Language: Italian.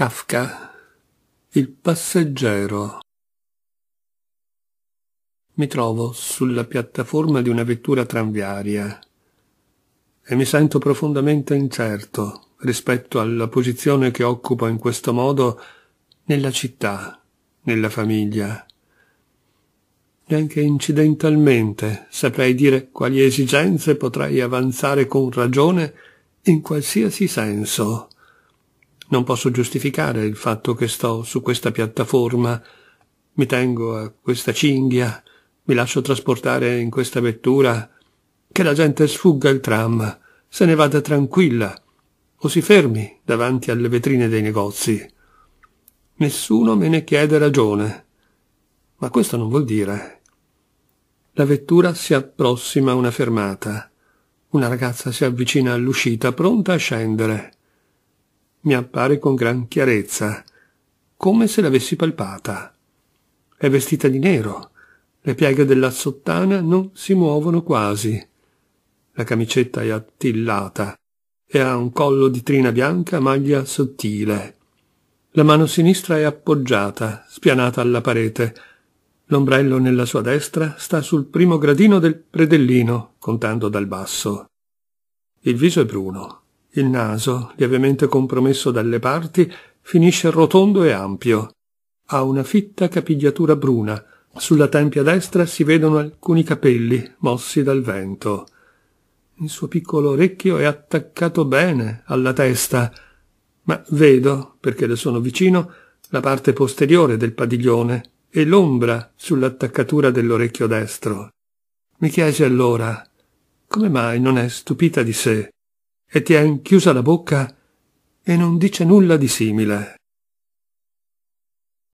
Kafka Il passeggero Mi trovo sulla piattaforma di una vettura tranviaria e mi sento profondamente incerto rispetto alla posizione che occupo in questo modo nella città, nella famiglia. Neanche incidentalmente saprei dire quali esigenze potrei avanzare con ragione in qualsiasi senso non posso giustificare il fatto che sto su questa piattaforma, mi tengo a questa cinghia, mi lascio trasportare in questa vettura, che la gente sfugga il tram, se ne vada tranquilla, o si fermi davanti alle vetrine dei negozi. Nessuno me ne chiede ragione. Ma questo non vuol dire. La vettura si approssima a una fermata. Una ragazza si avvicina all'uscita, pronta a scendere mi appare con gran chiarezza, come se l'avessi palpata. È vestita di nero, le pieghe della sottana non si muovono quasi. La camicetta è attillata e ha un collo di trina bianca a maglia sottile. La mano sinistra è appoggiata, spianata alla parete. L'ombrello nella sua destra sta sul primo gradino del predellino, contando dal basso. Il viso è bruno, il naso, lievemente compromesso dalle parti, finisce rotondo e ampio. Ha una fitta capigliatura bruna. Sulla tempia destra si vedono alcuni capelli mossi dal vento. Il suo piccolo orecchio è attaccato bene alla testa, ma vedo, perché le sono vicino, la parte posteriore del padiglione e l'ombra sull'attaccatura dell'orecchio destro. Mi chiese allora come mai non è stupita di sé e ti ha inchiusa la bocca e non dice nulla di simile.